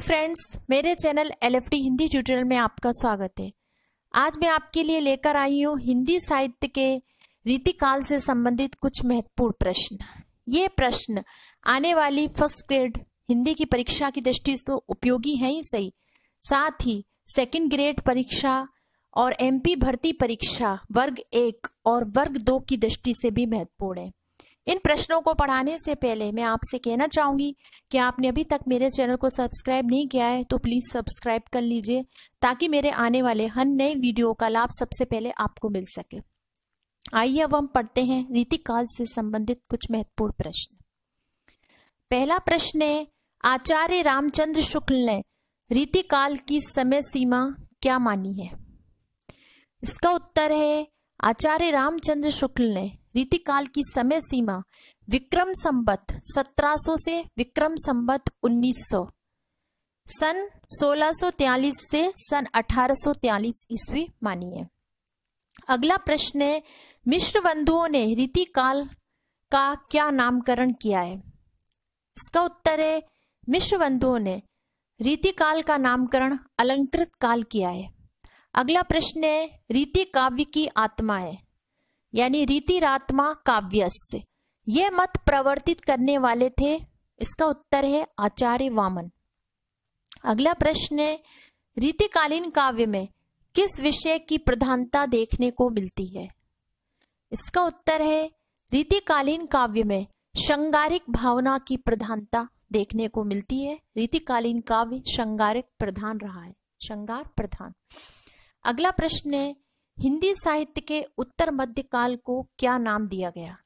friends मेरे channel L Hindi tutorial में आपका स्वागत है आज मैं आपके लिए लेकर आई हूँ हिंदी साहित्य के रीतिकाल से संबंधित कुछ महत्वपूर्ण प्रश्न ये प्रश्न आने वाली फर्स्ट ग्रेड हिंदी की परीक्षा की दृष्टि से तो उपयोगी है ही सही साथ ही सेकंड ग्रेड परीक्षा और एमपी भर्ती परीक्षा वर्ग एक और वर्ग दो की दृष्टि से भी महत्वपूर्ण है इन प्रश्नों को पढ़ाने से पहले मैं आपसे कहना चाहूंगी कि आपने अभी तक मेरे चैनल को सब्सक्राइब नहीं किया है तो प्लीज़ सब्सक्राइब कर लीजिए ताकि मेरे आने वाले हर नए वीडियो का लाभ सबसे पहले आपको मिल सके आइए अब हम पढ़ते हैं रीतिकाल से संबंधित कुछ महत्वपूर्ण प्रश्न पहला प्रश्न है आचार्य रामचंद्र शुक्ल ने रीतिकाल की समय सीमा क्या मानी है इसका उत्तर है आचार्य रामचंद्र शुक्ल ने रीतिकाल की समय सीमा विक्रम संबत 1700 से विक्रम संबत 1900 सन 1643 से सन 1843 ईस्वी मानिए अगला प्रश्न है मिश्र बंधुओं ने रीतिकाल का क्या नामकरण किया है इसका उत्तर है मिश्र बंधुओं ने रीतिकाल का नामकरण अलंकृत काल किया है अगला प्रश्न है रीति काव्य की आत्मा है यानी रीतिरात्मा काव्यस्य ये मत प्रवर्तित करने वाले थे इसका उत्तर है आचार्य वामन अगला प्रश्न है रीतिकालीन काव्य में किस विषय की प्रधानता देखने को मिलती है इसका उत्तर है रीतिकालीन काव्य में शंगारिक भावना की प्रधानता देखने को मिलती है रीतिकालीन काव्य शंगारिक प्रधान रहा है शंगार प्रधान अगला प्रश्न है हिंदी साहित्य के उत्तर मध्य काल को क्या नाम दिया गया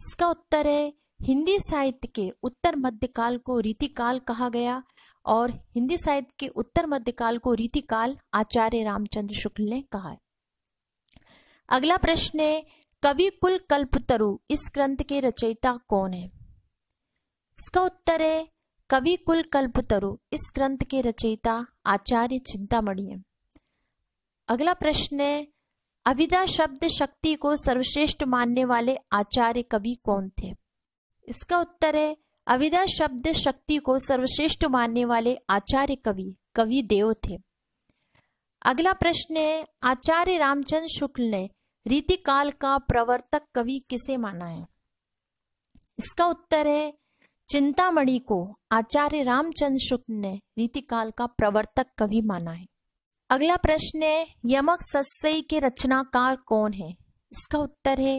इसका उत्तर है हिंदी साहित्य के उत्तर मध्य काल को रीतिकाल कहा गया और हिंदी साहित्य के उत्तर मध्य काल को रीतिकाल आचार्य रामचंद्र शुक्ल ने कहा है अगला प्रश्न है कवि कुल कल्पतरु इस ग्रंथ के रचयिता कौन है इसका उत्तर है कवि कुल कल्पतरु इस ग्रंथ के रचयिता आचार्य चिंतामणि है अगला प्रश्न है अविदा शब्द शक्ति को सर्वश्रेष्ठ मानने वाले आचार्य कवि कौन थे इसका उत्तर है अविदा शब्द शक्ति को सर्वश्रेष्ठ मानने वाले आचार्य कवि कवि देव थे अगला प्रश्न है आचार्य रामचंद्र शुक्ल ने रीतिकाल का प्रवर्तक कवि किसे माना है इसका उत्तर है चिंतामणि को आचार्य रामचंद्र शुक्ल ने रीतिकाल का प्रवर्तक कवि माना है अगला प्रश्न है यमक सत्सई के रचनाकार कौन है इसका उत्तर है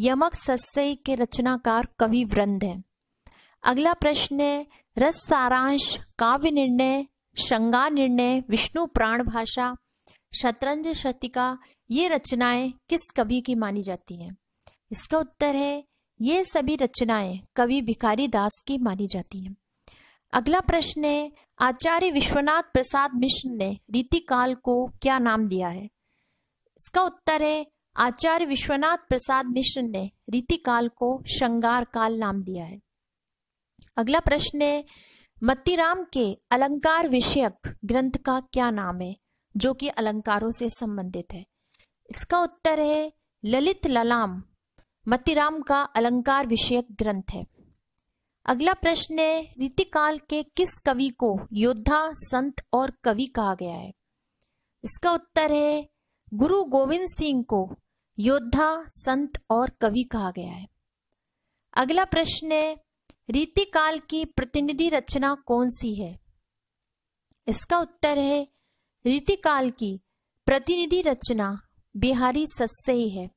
यमक सत्सई के रचनाकार कवि वृंद है अगला प्रश्न है रस सारांश काव्य निर्णय शंगा निर्णय विष्णु प्राण भाषा शतरंज शतिका ये रचनाएं किस कवि की मानी जाती हैं इसका उत्तर है ये सभी रचनाएं कवि भिखारी दास की मानी जाती हैं अगला प्रश्न है आचार्य विश्वनाथ प्रसाद मिश्र ने रीतिकाल को क्या नाम दिया है इसका उत्तर है आचार्य विश्वनाथ प्रसाद मिश्र ने रीतिकाल को श्रृंगार काल नाम दिया है अगला प्रश्न है मतीराम के अलंकार विषयक ग्रंथ का क्या नाम है जो कि अलंकारों से संबंधित है इसका उत्तर है ललित ललाम मतीराम का अलंकार विषयक ग्रंथ है अगला प्रश्न है रीतिकाल के किस कवि को योद्धा संत और कवि कहा गया है इसका उत्तर है गुरु गोविंद सिंह को योद्धा संत और कवि कहा गया है अगला प्रश्न है रीतिकाल की प्रतिनिधि रचना कौन सी है इसका उत्तर है रीतिकाल की प्रतिनिधि रचना बिहारी ही है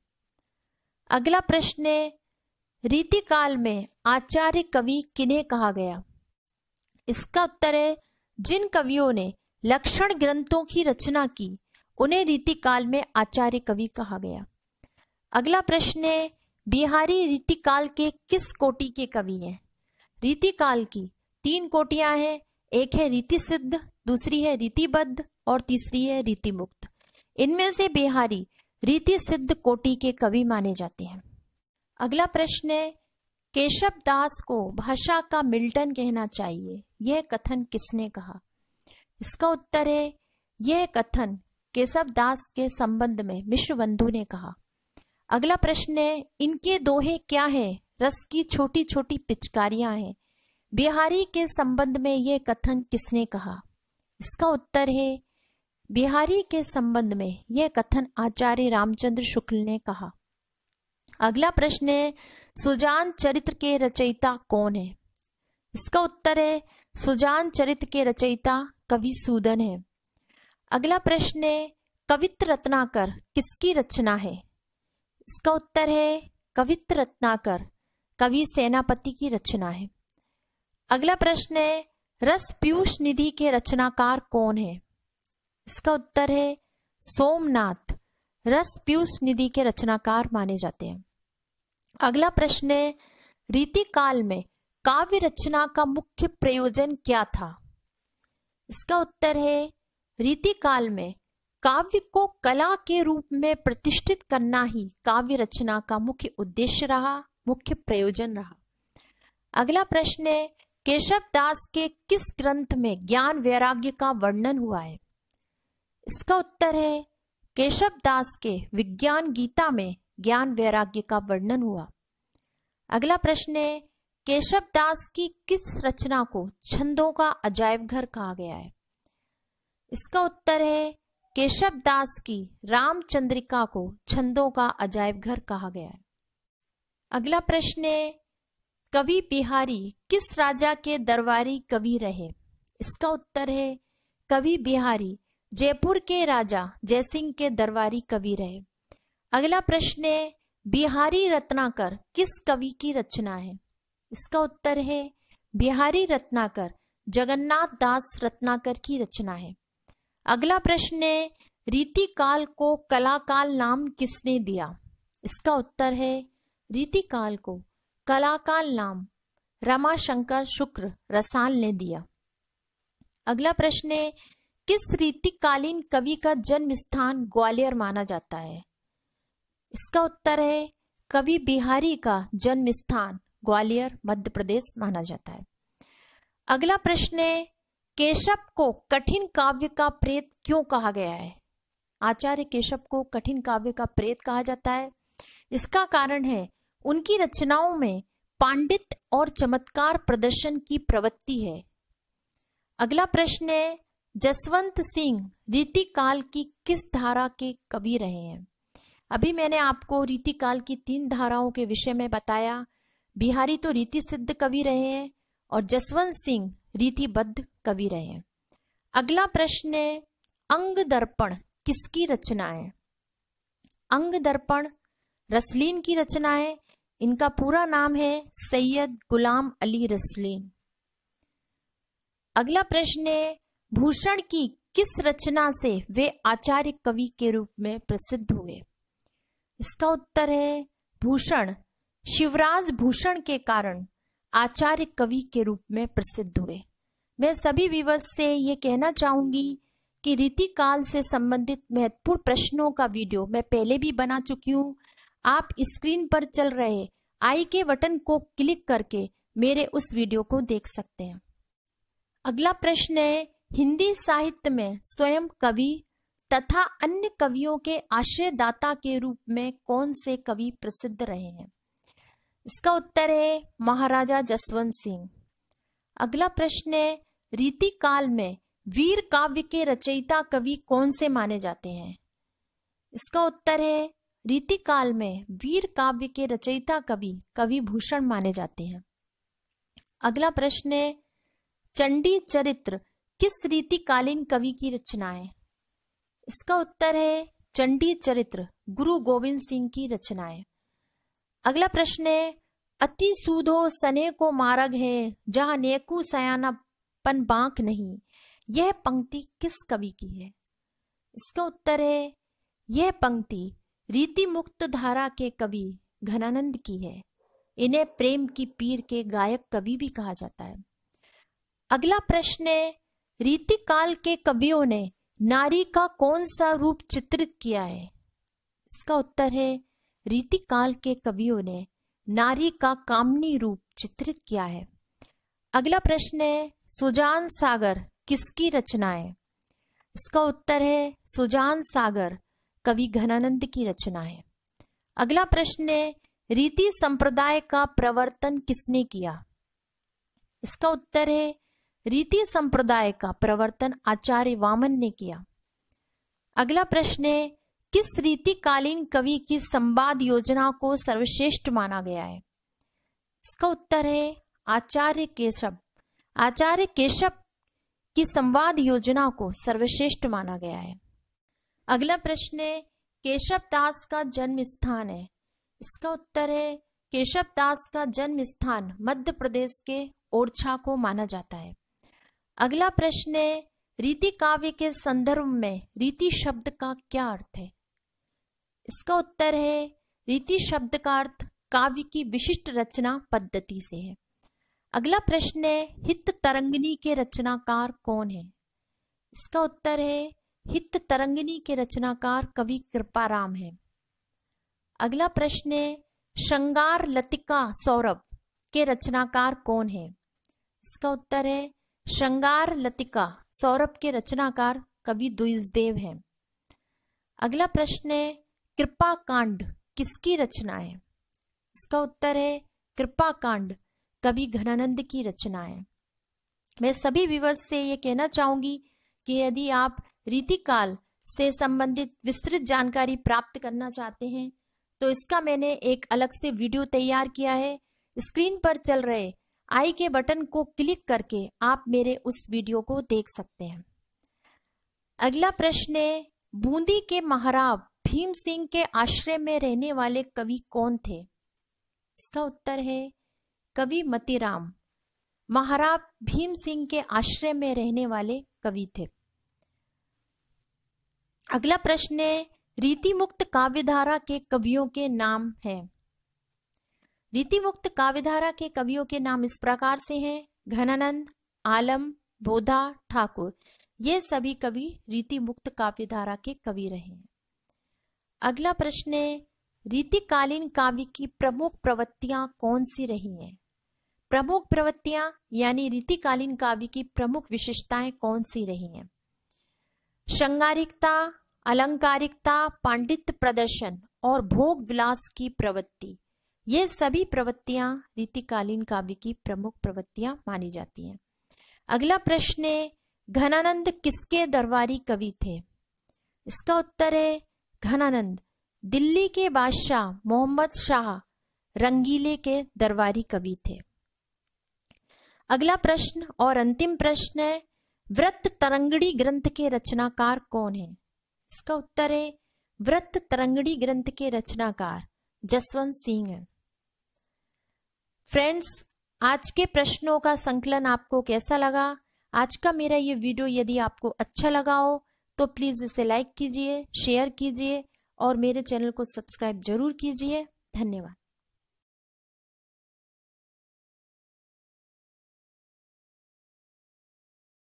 अगला प्रश्न है रीति काल में आचार्य कवि किन्हें कहा गया इसका उत्तर है जिन कवियों ने लक्षण ग्रंथों की रचना की उन्हें रीति काल में आचार्य कवि कहा गया अगला प्रश्न है बिहारी रीति काल के किस कोटि के कवि हैं रीति काल की तीन कोटियां हैं एक है रीति सिद्ध दूसरी है रीतिबद्ध और तीसरी है रीतिमुक्त इनमें से बिहारी रीति सिद्ध कोटि के कवि माने जाते हैं अगला प्रश्न है केशव दास को भाषा का मिल्टन कहना चाहिए यह कथन किसने कहा इसका उत्तर है यह कथन केशव दास के संबंध में मिश्र बंधु ने कहा अगला प्रश्न है इनके दोहे क्या है रस की छोटी छोटी पिचकारियां हैं बिहारी के संबंध में यह कथन किसने कहा इसका उत्तर है बिहारी के संबंध में यह कथन आचार्य रामचंद्र शुक्ल ने कहा अगला प्रश्न है सुजान चरित्र के रचयिता कौन है इसका उत्तर है सुजान चरित्र के रचयिता कवि सूदन है अगला प्रश्न है कवित्र रत्नाकर किसकी रचना है इसका उत्तर है कवित्र रत्नाकर कवि सेनापति की रचना है अगला प्रश्न है रस पीयूष निधि के रचनाकार कौन है इसका उत्तर है सोमनाथ रस पीयूष निधि के रचनाकार माने जाते हैं अगला प्रश्न है रीति काल में काव्य रचना का मुख्य प्रयोजन क्या था इसका उत्तर है रीति काल में काव्य को कला के रूप में प्रतिष्ठित करना ही काव्य रचना का मुख्य उद्देश्य रहा मुख्य प्रयोजन रहा अगला प्रश्न है केशव दास के किस ग्रंथ में ज्ञान वैराग्य का वर्णन हुआ है इसका उत्तर है केशव दास के विज्ञान गीता में ज्ञान वैराग्य का वर्णन हुआ अगला प्रश्न है केशव दास की किस रचना को छंदों का अजायब घर कहा गया है इसका उत्तर है केशव दास की रामचंद्रिका को छंदों का अजायब घर कहा गया है अगला प्रश्न है कवि बिहारी किस राजा के दरबारी कवि रहे इसका उत्तर है कवि बिहारी जयपुर के राजा जयसिंह के दरबारी कवि रहे अगला प्रश्न है बिहारी रत्नाकर किस कवि की रचना है इसका उत्तर है बिहारी रत्नाकर जगन्नाथ दास रत्नाकर की रचना है अगला प्रश्न है रीतिकाल को कलाकाल नाम किसने दिया इसका उत्तर है रीतिकाल को कलाकाल नाम रमाशंकर शुक्र रसाल ने दिया अगला प्रश्न है किस रीतिकालीन कवि का जन्म स्थान ग्वालियर माना जाता है इसका उत्तर है कवि बिहारी का जन्म स्थान ग्वालियर मध्य प्रदेश माना जाता है अगला प्रश्न है केशव को कठिन काव्य का प्रेत क्यों कहा गया है आचार्य केशव को कठिन काव्य का प्रेत कहा जाता है इसका कारण है उनकी रचनाओं में पांडित और चमत्कार प्रदर्शन की प्रवृत्ति है अगला प्रश्न है जसवंत सिंह रीतिकाल की किस धारा के कवि रहे हैं अभी मैंने आपको रीति काल की तीन धाराओं के विषय में बताया बिहारी तो रीति सिद्ध कवि रहे हैं और जसवंत सिंह रीतिबद्ध कवि रहे हैं अगला प्रश्न है अंग दर्पण किसकी रचना है अंग दर्पण रसलीन की रचना है इनका पूरा नाम है सैयद गुलाम अली रसलीन अगला प्रश्न है भूषण की किस रचना से वे आचार्य कवि के रूप में प्रसिद्ध हुए इसका उत्तर है भूषण शिवराज भूषण के कारण आचार्य कवि के रूप में प्रसिद्ध हुए मैं सभी विवर्स से ये कहना चाहूंगी कि रीति काल से संबंधित महत्वपूर्ण प्रश्नों का वीडियो मैं पहले भी बना चुकी हूँ आप स्क्रीन पर चल रहे आई के बटन को क्लिक करके मेरे उस वीडियो को देख सकते हैं अगला प्रश्न है हिंदी साहित्य में स्वयं कवि तथा अन्य कवियों के आश्रयदाता के रूप में कौन से कवि प्रसिद्ध रहे हैं इसका उत्तर है महाराजा जसवंत सिंह अगला प्रश्न है रीति काल में वीर काव्य के रचयिता कवि कौन से माने जाते हैं इसका उत्तर है रीति काल में वीर काव्य के रचयिता कवि कवि भूषण माने जाते हैं अगला प्रश्न है चंडी चरित्र किस रीतिकालीन कवि की रचना है इसका उत्तर है चंडी चरित्र गुरु गोविंद सिंह की रचनाएं अगला प्रश्न है अति सूदो सने को मारग है जहां नेकू पन बांक नहीं यह पंक्ति किस कवि की है इसका उत्तर है यह पंक्ति रीति मुक्त धारा के कवि घनानंद की है इन्हें प्रेम की पीर के गायक कवि भी कहा जाता है अगला प्रश्न है रीतिकाल के कवियों ने नारी का कौन सा रूप चित्रित किया है इसका उत्तर है रीतिकाल के कवियों ने नारी का कामनी रूप चित्रित किया है अगला प्रश्न है सुजान सागर किसकी रचना है इसका उत्तर है सुजान सागर कवि घनानंद की रचना है अगला प्रश्न है रीति संप्रदाय का प्रवर्तन किसने किया इसका उत्तर है रीति संप्रदाय का प्रवर्तन आचार्य वामन ने किया अगला प्रश्न है किस रीतिकालीन कवि की संवाद योजना को सर्वश्रेष्ठ माना गया है इसका उत्तर है आचार्य केशव आचार्य केशव की संवाद योजना को सर्वश्रेष्ठ माना गया है अगला प्रश्न है केशव दास का जन्म स्थान है इसका उत्तर है केशव दास का जन्म स्थान मध्य प्रदेश के ओरछा को माना जाता है अगला प्रश्न है रीति काव्य के संदर्भ में रीति शब्द का क्या अर्थ है इसका उत्तर है रीति शब्द का अर्थ काव्य की विशिष्ट रचना पद्धति से है अगला प्रश्न है हित तरंगनी के रचनाकार कौन है इसका उत्तर है हित तरंगनी के रचनाकार कवि कृपाराम है अगला प्रश्न है श्रृंगार लतिका सौरभ के रचनाकार कौन है इसका उत्तर है श्रृंगार लतिका सौरभ के रचनाकार कवि दुईसदेव हैं अगला प्रश्न है कृपा कांड किसकी रचना है इसका उत्तर है कृपा कांड कवि घनानंद की रचना है मैं सभी विवर्स से ये कहना चाहूंगी कि यदि आप रीतिकाल से संबंधित विस्तृत जानकारी प्राप्त करना चाहते हैं तो इसका मैंने एक अलग से वीडियो तैयार किया है स्क्रीन पर चल रहे आई के बटन को क्लिक करके आप मेरे उस वीडियो को देख सकते हैं अगला प्रश्न है बूंदी के महाराव भीम सिंह के आश्रय में रहने वाले कवि कौन थे इसका उत्तर है कवि मतीराम महाराव भीम सिंह के आश्रय में रहने वाले कवि थे अगला प्रश्न है रीति मुक्त काव्यधारा के कवियों के नाम हैं रीतिमुक्त काव्यधारा के कवियों के नाम इस प्रकार से हैं घनानंद आलम बोधा ठाकुर ये सभी कवि रीतिमुक्त काव्यधारा के कवि रहे हैं अगला प्रश्न है रीतिकालीन काव्य की प्रमुख प्रवृत्तियां कौन सी रही हैं प्रमुख प्रवृत्तियां यानी रीतिकालीन काव्य की प्रमुख विशेषताएं कौन सी रही हैं श्रृंगारिकता अलंकारिकता पांडित्य प्रदर्शन और भोग विलास की प्रवृत्ति ये सभी प्रवृत्तियां रीतिकालीन काव्य की प्रमुख प्रवृत्तियां मानी जाती हैं अगला प्रश्न है घनानंद किसके दरबारी कवि थे इसका उत्तर है घनानंद दिल्ली के बादशाह मोहम्मद शाह रंगीले के दरबारी कवि थे अगला प्रश्न और अंतिम प्रश्न है व्रत तरंगड़ी ग्रंथ के रचनाकार कौन है इसका उत्तर है व्रत तरंगड़ी ग्रंथ के रचनाकार जसवंत सिंह है फ्रेंड्स आज के प्रश्नों का संकलन आपको कैसा लगा आज का मेरा ये वीडियो यदि आपको अच्छा लगा हो तो प्लीज़ इसे लाइक कीजिए शेयर कीजिए और मेरे चैनल को सब्सक्राइब जरूर कीजिए धन्यवाद